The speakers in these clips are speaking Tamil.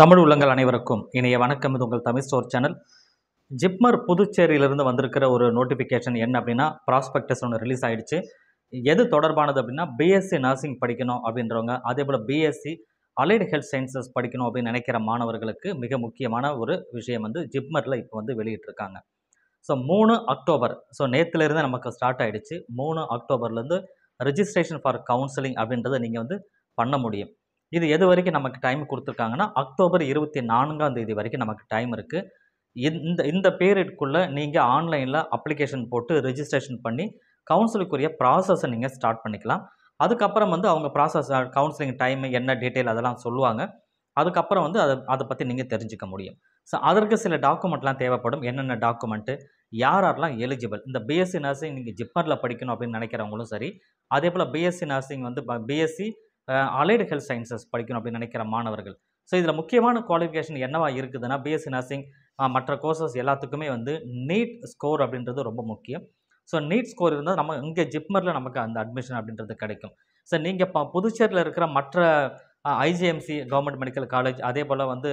தமிழ் உள்ளங்கள் அனைவருக்கும் இணைய வணக்கம் இது உங்கள் தமிழ் ஸ்டோர் சேனல் ஜிப்மர் புதுச்சேரியிலிருந்து வந்திருக்கிற ஒரு நோட்டிஃபிகேஷன் என்ன அப்படின்னா ப்ராஸ்பெக்டஸ் ஒன்று ரிலீஸ் ஆகிடுச்சு எது தொடர்பானது அப்படின்னா பிஎஸ்சி நர்சிங் படிக்கணும் அப்படின்றவங்க அதே போல் பிஎஸ்சி அலைடு ஹெல்த் சயின்சஸ் படிக்கணும் அப்படின்னு நினைக்கிற மாணவர்களுக்கு மிக முக்கியமான ஒரு விஷயம் வந்து ஜிப்மரில் இப்போ வந்து வெளியிட்டிருக்காங்க ஸோ மூணு அக்டோபர் ஸோ நேற்றுலேருந்து நமக்கு ஸ்டார்ட் ஆகிடுச்சு மூணு அக்டோபர்லேருந்து ரிஜிஸ்ட்ரேஷன் ஃபார் கவுன்சிலிங் அப்படின்றத நீங்கள் வந்து பண்ண முடியும் இது எது வரைக்கும் நமக்கு டைம் கொடுத்துருக்காங்கன்னா அக்டோபர் இருபத்தி நான்காம் தேதி வரைக்கும் நமக்கு டைம் இருக்குது இந்த இந்த பீரியட்குள்ளே நீங்கள் ஆன்லைனில் அப்ளிகேஷன் போட்டு ரிஜிஸ்ட்ரேஷன் பண்ணி கவுன்சிலுக்குரிய ப்ராசஸை நீங்கள் ஸ்டார்ட் பண்ணிக்கலாம் அதுக்கப்புறம் வந்து அவங்க ப்ராசஸ் கவுன்சிலிங் டைம் என்ன டீட்டெயில் அதெல்லாம் சொல்லுவாங்க அதுக்கப்புறம் வந்து அதை அதை பற்றி நீங்கள் தெரிஞ்சுக்க முடியும் ஸோ அதற்கு சில டாக்குமெண்ட்லாம் தேவைப்படும் என்னென்ன டாக்குமெண்ட்டு யார் யாரெல்லாம் எலிஜிபிள் இந்த பிஎஸ்சி நர்சிங் நீங்கள் ஜிப்மரில் படிக்கணும் அப்படின்னு நினைக்கிறவங்களும் சரி அதே போல் பிஎஸ்சி நர்சிங் வந்து பிஎஸ்சி அலைடு ஹெல்த் சயின்சஸ் படிக்கணும் அப்படின்னு நினைக்கிற மாணவர்கள் ஸோ இதில் முக்கியமான குவாலிஃபிகேஷன் என்னவா இருக்குதுன்னா பிஎஸ்சி நர்சிங் மற்ற கோர்சஸ் எல்லாத்துக்குமே வந்து நீட் ஸ்கோர் அப்படின்றது ரொம்ப முக்கியம் ஸோ நீட் ஸ்கோர் இருந்தால் நம்ம இங்கே ஜிப்மரில் நமக்கு அந்த அட்மிஷன் அப்படின்றது கிடைக்கும் ஸோ நீங்கள் இப்போ புதுச்சேரியில் இருக்கிற மற்ற ஐஜிஎம்சி கவர்மெண்ட் மெடிக்கல் காலேஜ் அதே போல் வந்து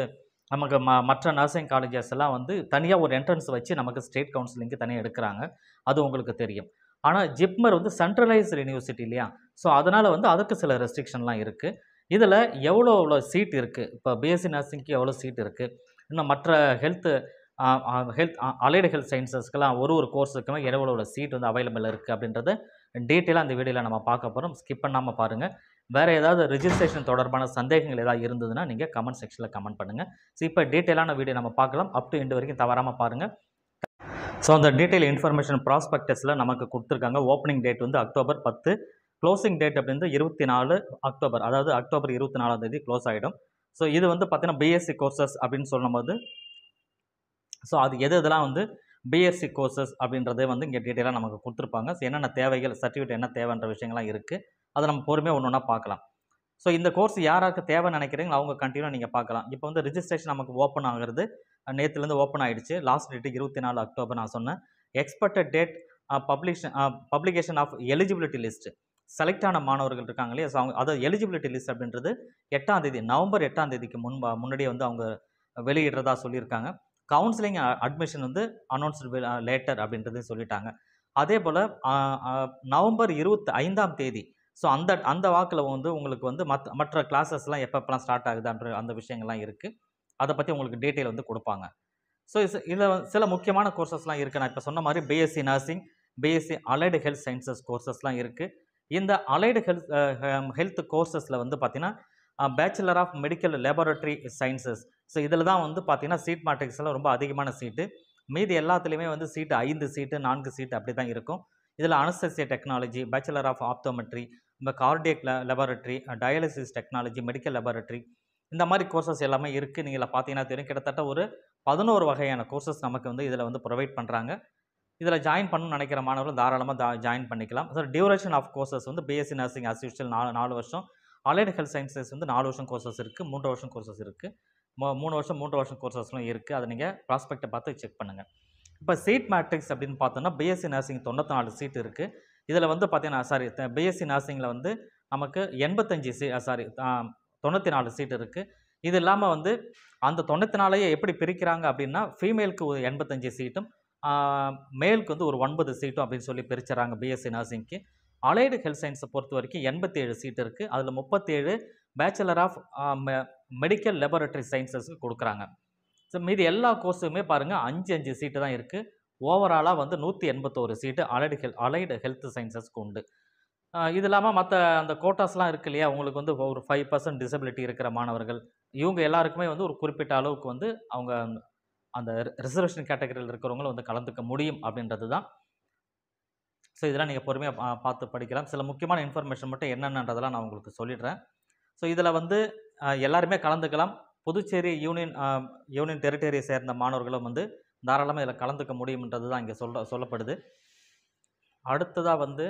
நமக்கு ம மற்ற நர்சிங் காலேஜஸ் எல்லாம் வந்து தனியாக ஒரு என்ட்ரன்ஸ் வச்சு நமக்கு ஸ்டேட் கவுன்சிலிங்க்கு தனியாக எடுக்கிறாங்க அது உங்களுக்கு தெரியும் ஆனால் ஜிப்மர் வந்து சென்ட்ரலைஸ்டு யூனிவர்சிட்டி இல்லையா ஸோ அதனால் வந்து அதுக்கு சில ரெஸ்ட்ரிக்ஷன்லாம் இருக்குது இதில் எவ்வளோ எவ்வளோ சீட் இருக்குது இப்போ பிஎஸ்சி நர்சிங்க்கு எவ்வளோ சீட் இருக்குது இன்னும் மற்ற ஹெல்த்து ஹெல்த் அலைடு ஹெல்த் சயின்சஸ்க்கெலாம் ஒரு ஒரு கோர்ஸுக்குமே எவ்வளோ எவ்வளோ சீட் வந்து அவைலபிள் இருக்குது அப்படின்றது டீட்டெயிலாக அந்த வீடியோவில் நம்ம பார்க்க போகிறோம் ஸ்கிப் பண்ணாமல் பாருங்கள் வேறு ஏதாவது ரிஜிஸ்ட்ரேஷன் தொடர்பான சந்தேகங்கள் ஏதாவது இருந்ததுன்னா நீங்கள் கமெண்ட் செக்ஷனில் கமெண்ட் பண்ணுங்கள் ஸோ இப்போ டீட்டெயிலான வீடியோ நம்ம பார்க்கலாம் அப் டு இண்டு வரைக்கும் தவறாமல் பாருங்கள் ஸோ அந்த டீட்டெயில் இன்ஃபர்மேஷன் ப்ராஸ்பெக்டஸில் நமக்கு கொடுத்துருக்காங்க ஓப்பனிங் டேட் வந்து அக்டோபர் பத்து க்ளோசிங் டேட் அப்படின்னு இருபத்தி நாலு அக்டோபர் அதாவது அக்டோபர் இருபத்தி நாலாம் தேதி க்ளோஸ் ஆகிடும் ஸோ இது வந்து பார்த்திங்கன்னா பிஎஸ்சி கோர்சஸ் அப்படின்னு சொல்லும்போது ஸோ அது எது இதெல்லாம் வந்து பிஎஸ்சி கோர்சஸ் அப்படின்றதே வந்து இங்கே டீட்டெயிலாக நமக்கு கொடுத்துருப்பாங்க ஸோ என்னென்ன தேவைகள் சர்டிஃபிகேட் என்ன தேவைன்ற விஷயங்கள்லாம் இருக்குது அதை நம்ம பொறுமையாக ஒன்று ஒன்றா பார்க்கலாம் ஸோ இந்த கோர்ஸ் யாராருக்கு தேவை நினைக்கிறீங்களோ அவங்க கண்டினியூ நீங்கள் பார்க்கலாம் இப்போ வந்து ரிஜிஸ்ட்ரேஷன் நமக்கு ஓப்பன் ஆகிறது நேற்றுலேருந்து ஓப்பன் ஆகிடுச்சு லாஸ்ட் டேட்டு இருபத்தி நாலு அக்டோபர் நான் சொன்னேன் expected date publication publication of eligibility list select ஆன மாணவர்கள் இருக்காங்க இல்லையா ஸோ அவங்க அதை எலிஜிபிலிட்டி லிஸ்ட் அப்படின்றது எட்டாம் தேதி நவம்பர் எட்டாம் தேதிக்கு முன்பா முன்னாடியே வந்து அவங்க வெளியிடுறதா சொல்லியிருக்காங்க கவுன்சிலிங் அட்மிஷன் வந்து அனௌன்ஸ்டு லேட்டர் அப்படின்றது சொல்லிட்டாங்க அதே போல் நவம்பர் இருபத்தி ஐந்தாம் தேதி ஸோ அந்த அந்த வாக்கில் வந்து உங்களுக்கு வந்து மற்ற மற்ற கிளாஸஸ்லாம் எப்பப்பெல்லாம் ஸ்டார்ட் ஆகுது அந்த விஷயங்கள்லாம் இருக்குது அதை பற்றி உங்களுக்கு டீட்டெயில் வந்து கொடுப்பாங்க ஸோ இதில் சில முக்கியமான கோர்சஸ்லாம் இருக்குது நான் இப்போ சொன்ன மாதிரி BSc nursing BSc allied health sciences கோர்சஸ்லாம் இருக்குது இந்த அலைடு ஹெல்த் ஹெல்த் கோர்சஸில் வந்து பார்த்திங்கன்னா bachelor of medical laboratory sciences so இதில் தான் வந்து பார்த்திங்கன்னா சீட் மேட்ரிக்ஸில் ரொம்ப அதிகமான சீட்டு மீதி எல்லாத்துலேயுமே வந்து சீட்டு ஐந்து சீட்டு நான்கு சீட்டு அப்படி தான் இருக்கும் இதில் anaesthesia technology bachelor of optometry இந்த cardiac laboratory dialysis technology medical laboratory இந்த மாதிரி கோர்சஸ் எல்லாமே இருக்குது நீங்கள் பார்த்தீங்கன்னா தெரியும் கிட்டத்தட்ட ஒரு பதினோரு வகையான கோர்சஸ் நமக்கு வந்து இதில் வந்து ப்ரொவைட் பண்ணுறாங்க இதில் ஜாயின் பண்ணணும்னு நினைக்கிற மாணவர்கள் தாராளமாக தா ஜாயின் பண்ணிக்கலாம் ஸோ டியூரேஷன் ஆஃப் கோர்சஸ் வந்து பிஎஸ்சி நர்சிங் அஸ் நாலு நாலு வருஷம் அலைடு ஹெல்த் சயின்சஸ் வந்து நாலு வருஷம் கோர்சஸ் இருக்குது மூன்று வருஷம் கோர்சஸ் இருக்குது மூ மூணு வருஷம் மூன்று வருஷம் கோர்சஸ்லாம் இருக்குது அதை நீங்கள் ப்ராஸ்பெக்டை பார்த்து செக் பண்ணுங்கள் இப்போ சீட் மேட்ரிக்ஸ் அப்படின்னு பார்த்தோன்னா பிஎஸ்சி நர்சிங் தொண்ணூற்றி நாலு சீட் இருக்குது இதில் வந்து பார்த்தீங்கன்னா சாரி பிஎஸ்சி நர்சிங்கில் வந்து நமக்கு எண்பத்தஞ்சு சீ சாரி தொண்ணூற்றி நாலு சீட்டு இருக்குது இது இல்லாமல் வந்து அந்த தொண்ணூற்றி நாலையே எப்படி பிரிக்கிறாங்க அப்படின்னா ஃபீமேலுக்கு ஒரு எண்பத்தஞ்சு சீட்டும் மேலுக்கு வந்து ஒரு ஒன்பது சீட்டும் அப்படின்னு சொல்லி பிரிச்சுறாங்க பிஎஸ்சி நர்சிங்க்கு அலைடு ஹெல்த் சயின்ஸை பொறுத்த வரைக்கும் எண்பத்தி ஏழு சீட் இருக்குது அதில் முப்பத்தேழு பேச்சுலர் ஆஃப் மெடிக்கல் லெபரட்டரி சயின்சஸ்க்கு கொடுக்குறாங்க ஸோ மீதி எல்லா கோர்ஸுமே பாருங்கள் அஞ்சு அஞ்சு சீட்டு தான் இருக்குது ஓவராலாக வந்து நூற்றி எண்பத்தோரு seat allied health allied health சயின்சஸ்க்கு உண்டு இது இல்லாமல் மற்ற அந்த கோட்டாஸ்லாம் இருக்கு இல்லையா உங்களுக்கு வந்து ஒரு ஃபைவ் பர்சன்ட் டிசபிலிட்டி இருக்கிற மாணவர்கள் இவங்க எல்லாருக்குமே வந்து ஒரு குறிப்பிட்ட அளவுக்கு வந்து அவங்க அந்த ரிசர்வேஷன் கேட்டகரியில் இருக்கிறவங்களும் வந்து கலந்துக்க முடியும் அப்படின்றது தான் ஸோ இதெல்லாம் நீங்கள் பொறுமையாக பார்த்து படிக்கலாம் சில முக்கியமான இன்ஃபர்மேஷன் மட்டும் என்னென்னன்றதெல்லாம் நான் உங்களுக்கு சொல்லிடுறேன் ஸோ இதில் வந்து எல்லாருமே கலந்துக்கலாம் புதுச்சேரி யூனியன் யூனியன் டெரிட்டரியை சேர்ந்த மாணவர்களும் வந்து தாராளமாக இதில் கலந்துக்க முடியும்ன்றது தான் இங்கே சொல்ல சொல்லப்படுது அடுத்ததாக வந்து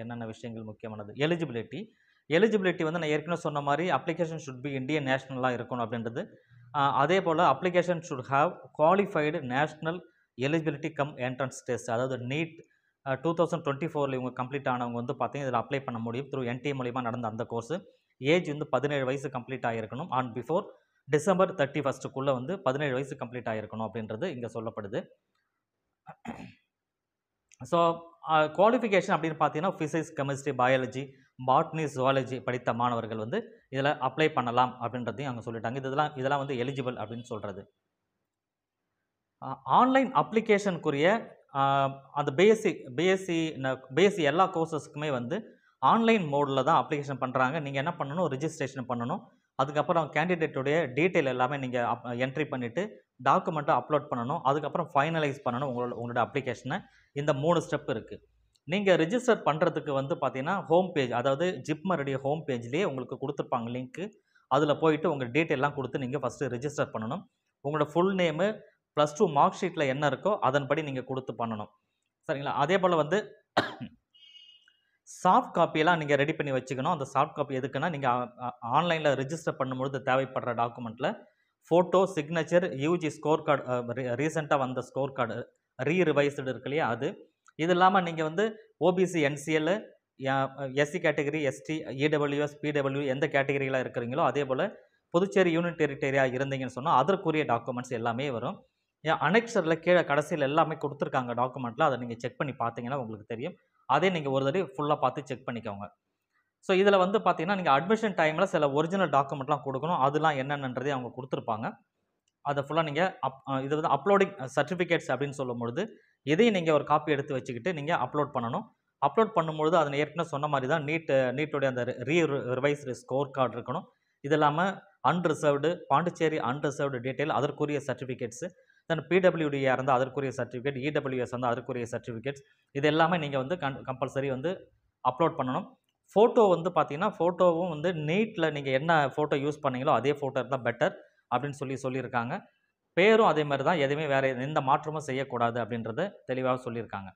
என்னென்ன விஷயங்கள் முக்கியமானது எலிஜிபிலிட்டி எலிஜிபிலிட்டி வந்து நான் ஏற்கனவே சொன்ன மாதிரி அப்ளிகேஷன் ஷுட் பி இந்தியன் நேஷ்னலாக இருக்கணும் அப்படின்றது அதே போல் application should have qualified national eligibility cum entrance test அதாவது நீட் டூ தௌசண்ட் டுவெண்ட்டி ஃபோரில் இவங்க கம்ப்ளீட் ஆனவங்க வந்து பார்த்தீங்கன்னா இதில் அப்ளை பண்ண முடியும் த்ரூ என்டி மூலிமா நடந்த அந்த கோர்ஸ் ஏஜ் வந்து பதினேழு வயசு கம்ப்ளீட் ஆகிருக்கணும் அண்ட் பிஃபோர் டிசம்பர் தேர்ட்டி ஃபஸ்ட்டுக்குள்ளே வந்து பதினேழு வயசு கம்ப்ளீட் ஆகிருக்கணும் அப்படின்றது இங்கே சொல்லப்படுது ஸோ குவாலிஃபிகேஷன் அப்படின்னு பார்த்தீங்கன்னா physics chemistry biology botany zoology படித்த மாணவர்கள் வந்து இதில் அப்ளை பண்ணலாம் அப்படின்றதையும் அவங்க சொல்லிட்டாங்க இதெல்லாம் இதெல்லாம் வந்து எலிஜிபிள் அப்படின்னு சொல்கிறது ஆன்லைன் அப்ளிகேஷனுக்குரிய அந்த பிஎஸ்சி பிஎஸ்சி பிஎஸ்சி எல்லா கோர்சஸ்க்குமே வந்து ஆன்லைன் மோடில் தான் அப்ளிகேஷன் பண்ணுறாங்க நீங்கள் என்ன பண்ணணும் ரிஜிஸ்ட்ரேஷன் பண்ணணும் அதுக்கப்புறம் கேண்டிடேட்டுடைய டீட்டெயில் எல்லாமே நீங்கள் அப் என்ட்ரி பண்ணிவிட்டு டாக்குமெண்ட்டை அப்லோட் பண்ணணும் அதுக்கப்புறம் ஃபைனலைஸ் பண்ணணும் உங்களோட உங்களோட அப்ளிகேஷனை இந்த மூணு ஸ்டெப் இருக்குது நீங்கள் ரிஜிஸ்டர் பண்ணுறதுக்கு வந்து பார்த்தீங்கன்னா ஹோம் பேஜ் அதாவது ஜிப்மருடைய ஹோம் பேஜ்லேயே உங்களுக்கு கொடுத்துருப்பாங்க லிங்க்கு அதில் போயிட்டு உங்கள் டீட்டெயிலாம் கொடுத்து நீங்கள் ஃபஸ்ட்டு ரிஜிஸ்டர் பண்ணணும் உங்களோட full name plus two mark ஷீட்டில் என்ன இருக்கோ அதன்படி நீங்கள் கொடுத்து பண்ணணும் சரிங்களா அதே போல் வந்து சாஃப்ட் காப்பியெல்லாம் நீங்கள் ரெடி பண்ணி வச்சுக்கணும் அந்த சாஃப்ட் காப்பி எதுக்குன்னா நீங்கள் ஆன்லைனில் ரிஜிஸ்டர் பண்ணும்பொழுது தேவைப்படுற டாக்குமெண்ட்டில் photo signature UG score card ரீசெண்டாக வந்த ஸ்கோர் கார்டு ரீ ரிவைஸ்டு இருக்கு இல்லையா அது இது இல்லாமல் நீங்கள் வந்து OBC NCL SC category ST EWS PW எந்த கேட்டகரியில் இருக்கிறீங்களோ அதே போல் புதுச்சேரி யூனிட் டெரிட்டரியாக இருந்தீங்கன்னு சொன்னால் அதற்குரிய டாக்குமெண்ட்ஸ் எல்லாமே வரும் அனெக்ஸரில் கீழே கடைசியில் எல்லாமே கொடுத்துருக்காங்க டாக்குமெண்ட்டில் அதை நீங்கள் செக் பண்ணி பார்த்தீங்கன்னா உங்களுக்கு தெரியும் அதே நீங்கள் ஒரு தடவை ஃபுல்லாக பார்த்து செக் பண்ணிக்கோங்க ஸோ இதில் வந்து பார்த்தீங்கன்னா நீங்கள் அட்மிஷன் டைமில் சில ஒரிஜினல் டாக்குமெண்ட்லாம் கொடுக்கணும் அதெல்லாம் என்னென்னன்றதே அவங்க கொடுத்துருப்பாங்க அதை ஃபுல்லாக நீங்கள் அப் இது வந்து அப்லோடிங் சர்டிஃபிகேட்ஸ் அப்படின்னு சொல்லும்பொழுது இதையும் நீங்கள் ஒரு காப்பி எடுத்து வச்சுக்கிட்டு நீங்கள் அப்லோட் பண்ணணும் அப்லோட் பண்ணும்பொழுது அதை ஏற்கனவே சொன்ன மாதிரி தான் நீட் நீட்டுடைய அந்த ரீ ரிவைஸ் ஸ்கோர் கார்டு இருக்கணும் இது இல்லாமல் அன்ரிசர்வ்டு பாண்டிச்சேரி அன்ரிசர்வ்டு டீட்டெயில் அதற்குரிய சர்டிஃபிகேட்ஸு தென் பிடபிள்யூடியாக இருந்தால் அதற்குரிய சர்டிஃபிகேட் இடபிள்யூஎஸ் இருந்தால் அதற்குரிய சர்டிஃபிகேட்ஸ் இது எல்லாமே நீங்கள் வந்து கன் கம்பல்சரி வந்து அப்லோட் பண்ணணும் ஃபோட்டோ வந்து பார்த்தீங்கன்னா ஃபோட்டோவும் வந்து நீட்டில் நீங்கள் என்ன ஃபோட்டோ யூஸ் பண்ணீங்களோ அதே ஃபோட்டோ இருந்தால் பெட்டர் அப்படின்னு சொல்லி சொல்லியிருக்காங்க பேரும் அதே மாதிரி தான் எதுவுமே வேறு எந்த மாற்றமும் செய்யக்கூடாது அப்படின்றத தெளிவாக சொல்லியிருக்காங்க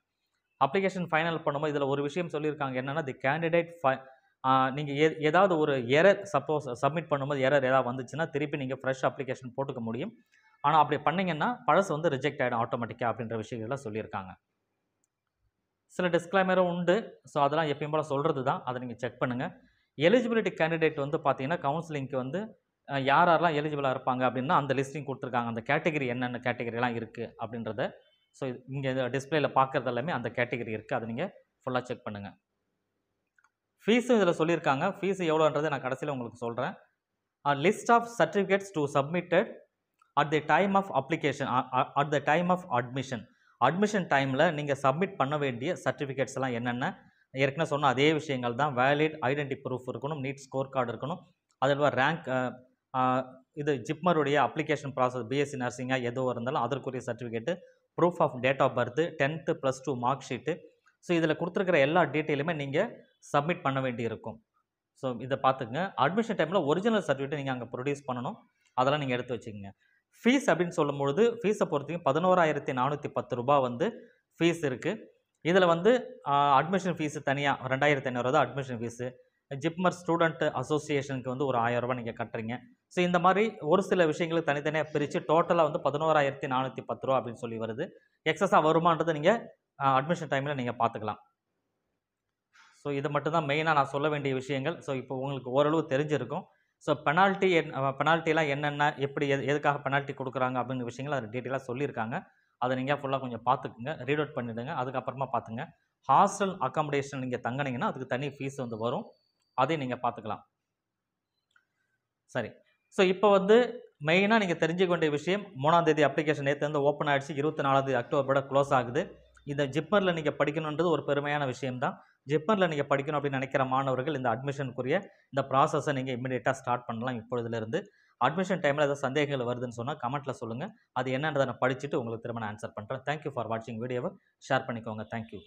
அப்ளிகேஷன் ஃபைனல் பண்ணும்போது இதில் ஒரு விஷயம் சொல்லியிருக்காங்க என்னென்னா தி கேண்டிடேட் ஃபை நீங்கள் எ ஏதாவது ஒரு எரர் சப்போஸ் சப்மிட் பண்ணும்போது எரர் ஏதாவது வந்துச்சுன்னா திருப்பி நீங்கள் ஃப்ரெஷ் அப்ளிகேஷன் போட்டுக்க முடியும் ஆனால் அப்படி பண்ணிங்கன்னா பழசு வந்து ரிஜெக்ட் ஆகிடும் ஆட்டோமேட்டிக்காக அப்படின்ற விஷயங்கள்லாம் சொல்லியிருக்காங்க சில டிஸ்க்ளைமரும் உண்டு ஸோ அதெல்லாம் எப்பயும் போல் சொல்கிறது தான் அதை நீங்கள் செக் பண்ணுங்கள் எலிஜிபிலிட்டி கேண்டிடேட் வந்து பார்த்தீங்கன்னா கவுன்சிலிங்க்கு வந்து யார் யாரெல்லாம் எலிஜிபிளாக இருப்பாங்க அப்படின்னா அந்த லிஸ்டிங் கொடுத்துருக்காங்க அந்த கேட்டகரி என்னென்ன கேட்டகரிலாம் இருக்குது அப்படின்றத ஸோ இங்கே டிஸ்பிளேயில் பார்க்குறது எல்லாமே அந்த கேட்டகரி இருக்குது அதை நீங்கள் ஃபுல்லாக செக் பண்ணுங்கள் ஃபீஸும் இதில் சொல்லியிருக்காங்க ஃபீஸ் எவ்வளோன்றதை நான் கடைசியில் உங்களுக்கு சொல்கிறேன் list of certificates to submitted at the time of application at the time of admission admission டைமில் நீங்கள் சப்மிட் பண்ண வேண்டிய சர்டிஃபிகேட்ஸ் எல்லாம் என்னென்ன ஏற்கனவே சொன்ன அதே விஷயங்கள் தான் வேலிட் ஐடென்டி ப்ரூஃப் இருக்கணும் நீட் ஸ்கோர் கார்டு இருக்கணும் அதில் ரேங்க் இது ஜிப்மருடைய அப்ளிகேஷன் ப்ராசஸ் பிஎஸ்சி நர்சிங்காக எதுவும் இருந்தாலும் அதற்குரிய certificate proof of date of birth tenth plus two mark sheet so இதில் கொடுத்துருக்கிற எல்லா டீட்டெயிலுமே நீங்கள் சப்மிட் பண்ண வேண்டியிருக்கும் ஸோ இதை பார்த்துக்கங்க அட்மிஷன் டைமில் ஒரிஜினல் சர்டிஃபிகேட்டை நீங்கள் அங்கே ப்ரொடியூஸ் பண்ணணும் அதெல்லாம் நீங்கள் எடுத்து வச்சுக்கோங்க ஃபீஸ் அப்படின்னு சொல்லும்பொழுது ஃபீஸை பொறுத்தையும் பதினோராயிரத்தி நானூற்றி பத்து ரூபா வந்து ஃபீஸ் இருக்குது இதில் வந்து அட்மிஷன் ஃபீஸு தனியாக ரெண்டாயிரத்தி ஐநூறு தான் அட்மிஷன் ஃபீஸு ஜிப்மர் ஸ்டூடெண்ட் அசோசியேஷனுக்கு வந்து ஒரு ஆயிரம் ரூபா நீங்கள் கட்டுறீங்க ஸோ இந்த மாதிரி ஒரு சில விஷயங்களுக்கு தனித்தனியாக பிரித்து டோட்டலாக வந்து பதினோராயிரத்தி நானூற்றி பத்து ரூபா அப்படின்னு சொல்லி வருது எக்ஸஸாக வருமானது நீங்கள் அட்மிஷன் டைமில் நீங்கள் பார்த்துக்கலாம் ஸோ இது மட்டும்தான் மெயினாக நான் சொல்ல வேண்டிய விஷயங்கள் ஸோ இப்போ உங்களுக்கு ஓரளவு தெரிஞ்சிருக்கும் ஸோ பெனால்ட்டி என் பெனால்ட்டிலாம் என்னென்ன எப்படி எது எதுக்காக பெனால்ட்டி கொடுக்குறாங்க அப்படிங்கிற விஷயங்கள் அதை டீட்டெயிலாக சொல்லியிருக்காங்க அதை நீங்கள் ஃபுல்லாக கொஞ்சம் பார்த்துக்குங்க ரீட் அவுட் பண்ணிவிடுங்க அதுக்கப்புறமா பார்த்துங்க ஹாஸ்டல் அக்காமடேஷன் நீங்கள் தங்கினீங்கன்னா அதுக்கு தனி ஃபீஸ் வந்து வரும் அதையும் நீங்கள் பார்த்துக்கலாம் சரி ஸோ இப்போ வந்து மெயினாக நீங்கள் தெரிஞ்சுக்க வேண்டிய விஷயம் மூணாம் தேதி அப்ளிகேஷன் நேற்று வந்து ஓப்பன் ஆகிடுச்சு இருபத்தி நாலாவது அக்டோபரோட க்ளோஸ் ஆகுது இந்த ஜிப்பரில் நீங்கள் படிக்கணுன்றது ஒரு பெருமையான விஷயம்தான் ஜிப்மரில் நீங்கள் படிக்கணும் அப்படின்னு நினைக்கிற மாணவர்கள் இந்த அட்மிஷனுக்குரிய இந்த ப்ராசஸை நீங்கள் இம்மிடியேட்டாக ஸ்டார்ட் பண்ணலாம் இப்பொழுதுலேருந்து அட்மிஷன் டைமில் ஏதாவது சந்தேகங்கள் வருதுன்னு சொன்னால் கமெண்ட்டில் சொல்லுங்கள் அது என்னன்றதை நான் படிச்சுட்டு உங்களுக்கு திரும்ப நான் ஆன்சர் பண்ணுறேன் தேங்க்யூ ஃபார் வாட்சிங் வீடியோவை ஷேர் பண்ணிக்கோங்க தேங்க்யூ